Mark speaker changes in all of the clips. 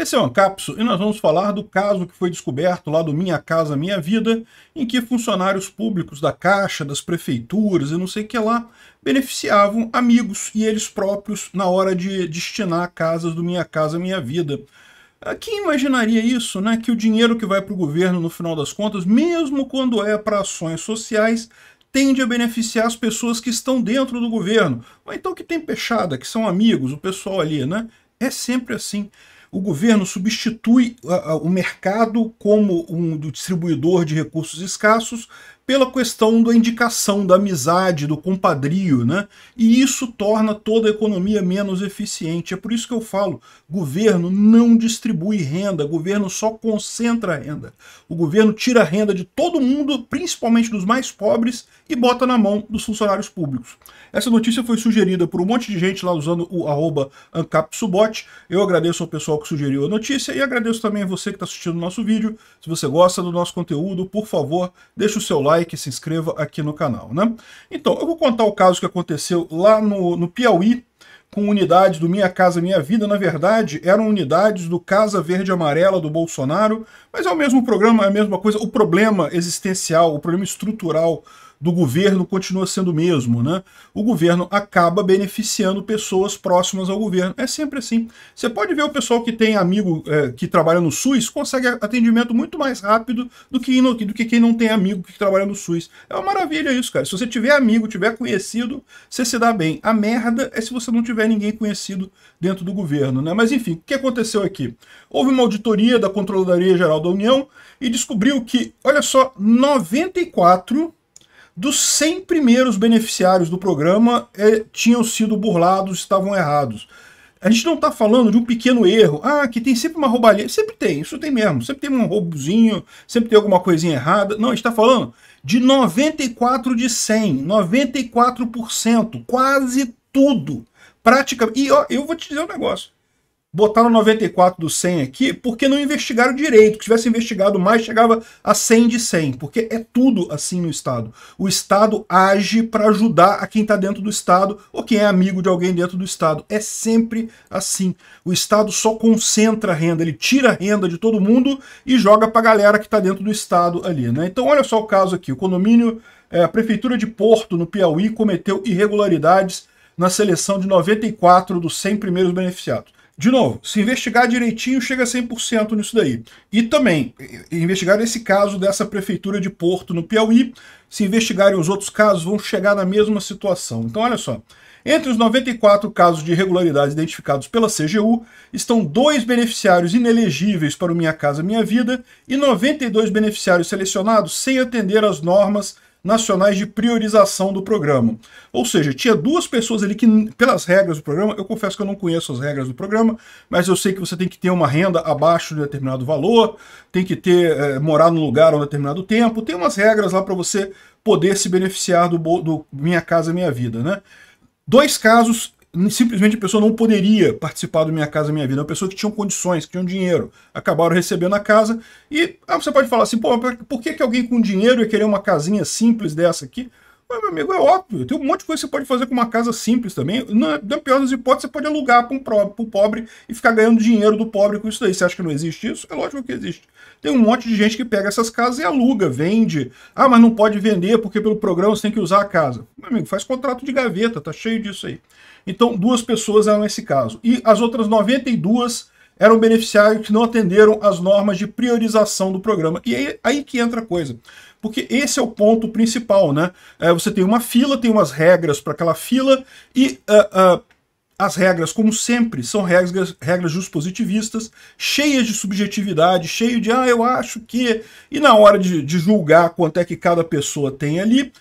Speaker 1: Esse é o Ancapso e nós vamos falar do caso que foi descoberto lá do Minha Casa Minha Vida, em que funcionários públicos da Caixa, das prefeituras e não sei o que lá, beneficiavam amigos e eles próprios na hora de destinar casas do Minha Casa Minha Vida. Ah, quem imaginaria isso, né? Que o dinheiro que vai para o governo, no final das contas, mesmo quando é para ações sociais, tende a beneficiar as pessoas que estão dentro do governo. Ou então que tem peixada, que são amigos, o pessoal ali, né? É sempre assim o governo substitui o mercado como um distribuidor de recursos escassos pela questão da indicação, da amizade, do compadrio, né? E isso torna toda a economia menos eficiente. É por isso que eu falo, governo não distribui renda, governo só concentra renda. O governo tira a renda de todo mundo, principalmente dos mais pobres, e bota na mão dos funcionários públicos. Essa notícia foi sugerida por um monte de gente lá usando o arroba AncapSubot. Eu agradeço ao pessoal que sugeriu a notícia e agradeço também a você que está assistindo o nosso vídeo. Se você gosta do nosso conteúdo, por favor, deixe o seu like, like, se inscreva aqui no canal, né? Então, eu vou contar o caso que aconteceu lá no, no Piauí, com unidades do Minha Casa Minha Vida. Na verdade, eram unidades do Casa Verde Amarela do Bolsonaro, mas é o mesmo programa, é a mesma coisa. O problema existencial, o problema estrutural do governo continua sendo o mesmo, né? O governo acaba beneficiando pessoas próximas ao governo. É sempre assim. Você pode ver o pessoal que tem amigo é, que trabalha no SUS consegue atendimento muito mais rápido do que, do que quem não tem amigo que trabalha no SUS. É uma maravilha isso, cara. Se você tiver amigo, tiver conhecido, você se dá bem. A merda é se você não tiver ninguém conhecido dentro do governo, né? Mas enfim, o que aconteceu aqui? Houve uma auditoria da Controladoria Geral da União e descobriu que, olha só, 94 dos 100 primeiros beneficiários do programa é, tinham sido burlados, estavam errados. A gente não está falando de um pequeno erro. Ah, que tem sempre uma roubalheira. Sempre tem, isso tem mesmo. Sempre tem um roubozinho, sempre tem alguma coisinha errada. Não, a gente está falando de 94 de 100, 94%, quase tudo. praticamente E ó, eu vou te dizer um negócio botaram 94 do 100 aqui porque não investigaram direito. Que tivesse investigado mais, chegava a 100 de 100, porque é tudo assim no Estado. O Estado age para ajudar a quem está dentro do Estado ou quem é amigo de alguém dentro do Estado. É sempre assim. O Estado só concentra a renda, ele tira a renda de todo mundo e joga para a galera que está dentro do Estado ali. Né? Então, olha só o caso aqui. O condomínio, é, a Prefeitura de Porto, no Piauí, cometeu irregularidades na seleção de 94 dos 100 primeiros beneficiados. De novo, se investigar direitinho, chega a 100% nisso daí. E também, investigar esse caso dessa prefeitura de Porto, no Piauí, se investigarem os outros casos, vão chegar na mesma situação. Então, olha só. Entre os 94 casos de irregularidades identificados pela CGU, estão dois beneficiários inelegíveis para o Minha Casa Minha Vida e 92 beneficiários selecionados sem atender às normas nacionais de priorização do programa. Ou seja, tinha duas pessoas ali que, pelas regras do programa, eu confesso que eu não conheço as regras do programa, mas eu sei que você tem que ter uma renda abaixo de determinado valor, tem que ter é, morar num lugar um determinado tempo, tem umas regras lá para você poder se beneficiar do, do Minha Casa Minha Vida, né? Dois casos simplesmente a pessoa não poderia participar do Minha Casa Minha Vida. É uma pessoa que tinha condições, que tinha dinheiro, acabaram recebendo a casa. E ah, você pode falar assim, pô, por que, que alguém com dinheiro ia querer uma casinha simples dessa aqui? Mas, meu amigo, é óbvio. Tem um monte de coisa que você pode fazer com uma casa simples também. Na, é, na pior das hipóteses, você pode alugar para um pro, pro pobre e ficar ganhando dinheiro do pobre com isso daí. Você acha que não existe isso? É lógico que existe. Tem um monte de gente que pega essas casas e aluga, vende. Ah, mas não pode vender porque pelo programa você tem que usar a casa. Meu amigo, faz contrato de gaveta, tá cheio disso aí. Então, duas pessoas eram esse caso. E as outras 92 eram beneficiários que não atenderam às normas de priorização do programa. E aí, aí que entra a coisa porque esse é o ponto principal, né? É, você tem uma fila, tem umas regras para aquela fila e uh, uh, as regras, como sempre, são regras, regras positivistas, cheias de subjetividade, cheio de ah, eu acho que. E na hora de, de julgar quanto é que cada pessoa tem ali,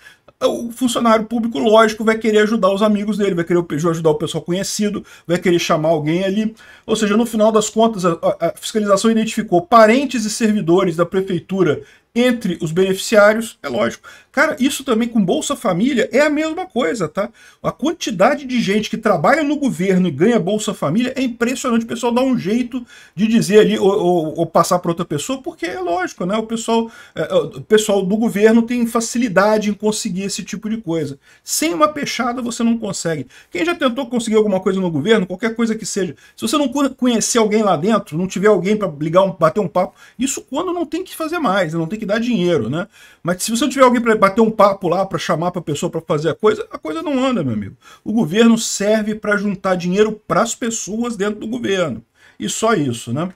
Speaker 1: o funcionário público, lógico, vai querer ajudar os amigos dele, vai querer ajudar o pessoal conhecido, vai querer chamar alguém ali. Ou seja, no final das contas, a, a fiscalização identificou parentes e servidores da prefeitura entre os beneficiários, é lógico, Cara, isso também com Bolsa Família é a mesma coisa, tá? A quantidade de gente que trabalha no governo e ganha Bolsa Família é impressionante. O pessoal dá um jeito de dizer ali ou, ou, ou passar para outra pessoa, porque é lógico, né? O pessoal, é, é, o pessoal do governo tem facilidade em conseguir esse tipo de coisa. Sem uma pechada você não consegue. Quem já tentou conseguir alguma coisa no governo, qualquer coisa que seja, se você não conhecer alguém lá dentro, não tiver alguém para ligar, um, bater um papo, isso quando não tem que fazer mais, né? não tem que dar dinheiro, né? Mas se você não tiver alguém para bater um papo lá para chamar para a pessoa para fazer a coisa, a coisa não anda, meu amigo. O governo serve para juntar dinheiro para as pessoas dentro do governo. E só isso, né?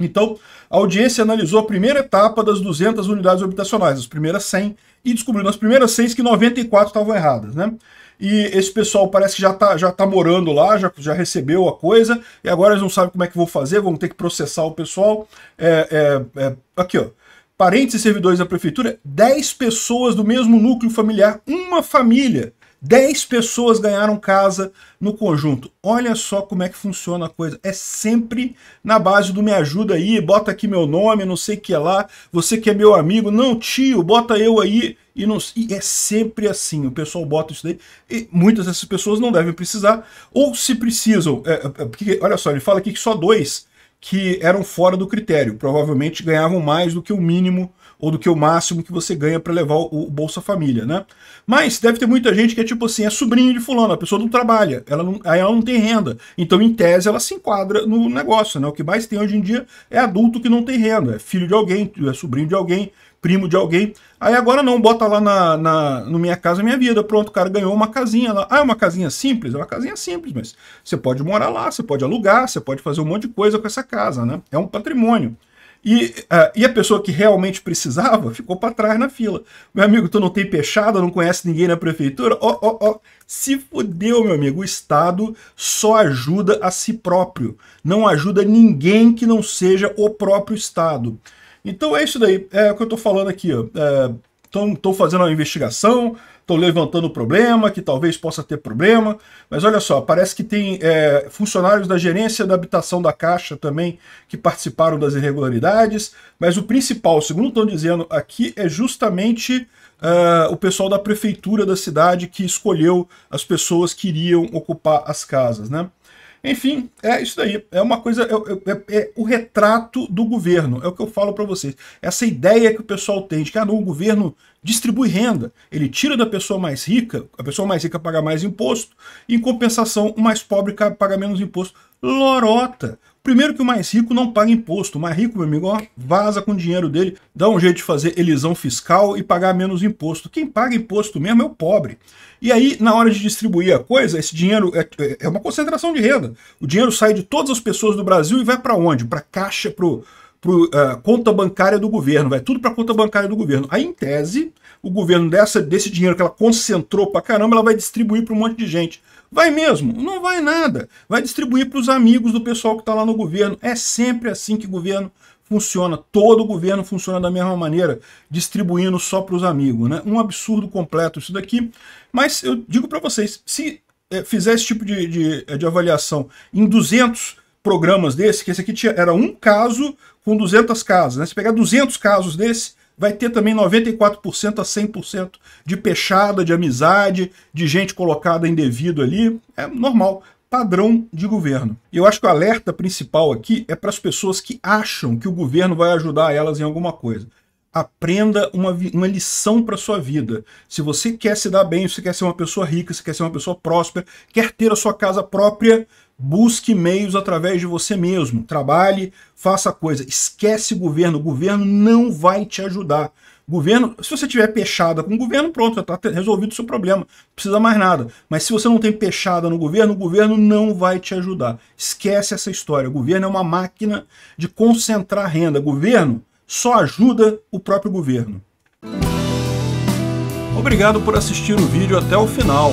Speaker 1: Então, a audiência analisou a primeira etapa das 200 unidades habitacionais, as primeiras 100, e descobriu nas primeiras 100 que 94 estavam erradas, né? E esse pessoal parece que já tá, já tá morando lá, já, já recebeu a coisa, e agora eles não sabem como é que vão fazer, vão ter que processar o pessoal. É, é, é, aqui, ó parentes e servidores da prefeitura, 10 pessoas do mesmo núcleo familiar, uma família. 10 pessoas ganharam casa no conjunto. Olha só como é que funciona a coisa. É sempre na base do me ajuda aí, bota aqui meu nome, não sei o que é lá, você que é meu amigo, não tio, bota eu aí. E, não, e é sempre assim, o pessoal bota isso daí. E muitas dessas pessoas não devem precisar, ou se precisam, é, é, é porque, olha só, ele fala aqui que só dois que eram fora do critério, provavelmente ganhavam mais do que o mínimo ou do que o máximo que você ganha para levar o, o Bolsa Família, né? Mas deve ter muita gente que é tipo assim, é sobrinho de fulano, a pessoa não trabalha, ela não, aí ela não tem renda. Então, em tese, ela se enquadra no negócio, né? O que mais tem hoje em dia é adulto que não tem renda, é filho de alguém, é sobrinho de alguém, primo de alguém. Aí agora não, bota lá na, na, no Minha Casa Minha Vida. Pronto, o cara ganhou uma casinha lá. Ah, é uma casinha simples? É uma casinha simples, mas você pode morar lá, você pode alugar, você pode fazer um monte de coisa com essa casa, né? É um patrimônio. E, uh, e a pessoa que realmente precisava ficou para trás na fila. Meu amigo, tu não tem peixada, não conhece ninguém na prefeitura? Ó, ó, ó. Se fodeu, meu amigo. O Estado só ajuda a si próprio. Não ajuda ninguém que não seja o próprio Estado. Então é isso daí. É o que eu estou falando aqui, ó. É, estão fazendo uma investigação, estão levantando o problema, que talvez possa ter problema. Mas olha só, parece que tem é, funcionários da gerência da habitação da Caixa também que participaram das irregularidades. Mas o principal, segundo estão dizendo aqui, é justamente uh, o pessoal da prefeitura da cidade que escolheu as pessoas que iriam ocupar as casas, né? Enfim, é isso daí. É uma coisa. É, é, é o retrato do governo. É o que eu falo para vocês. Essa ideia que o pessoal tem de que ah, não, o governo distribui renda. Ele tira da pessoa mais rica, a pessoa mais rica paga mais imposto, e em compensação, o mais pobre paga menos imposto. Lorota! Primeiro que o mais rico não paga imposto. O mais rico, meu amigo, ó, vaza com o dinheiro dele, dá um jeito de fazer elisão fiscal e pagar menos imposto. Quem paga imposto mesmo é o pobre. E aí, na hora de distribuir a coisa, esse dinheiro é, é, é uma concentração de renda. O dinheiro sai de todas as pessoas do Brasil e vai para onde? Para caixa, para para uh, conta bancária do governo, vai tudo para conta bancária do governo. Aí, em tese, o governo dessa, desse dinheiro que ela concentrou para caramba, ela vai distribuir para um monte de gente. Vai mesmo? Não vai nada. Vai distribuir para os amigos do pessoal que está lá no governo. É sempre assim que o governo funciona. Todo governo funciona da mesma maneira, distribuindo só para os amigos. Né? Um absurdo completo isso daqui. Mas eu digo para vocês, se é, fizer esse tipo de, de, de avaliação em 200 programas desse, que esse aqui tinha, era um caso com 200 casas. Né? Se pegar 200 casos desse, vai ter também 94% a 100% de peixada, de amizade, de gente colocada indevido ali. É normal, padrão de governo. E eu acho que o alerta principal aqui é para as pessoas que acham que o governo vai ajudar elas em alguma coisa. Aprenda uma, uma lição para sua vida. Se você quer se dar bem, se quer ser uma pessoa rica, se quer ser uma pessoa próspera, quer ter a sua casa própria, Busque meios através de você mesmo. Trabalhe, faça coisa. Esquece governo. O governo não vai te ajudar. Governo, se você tiver peixada com o governo, pronto, já está resolvido o seu problema. Não precisa mais nada. Mas se você não tem peixada no governo, o governo não vai te ajudar. Esquece essa história. O governo é uma máquina de concentrar renda. O governo só ajuda o próprio governo. Obrigado por assistir o vídeo até o final.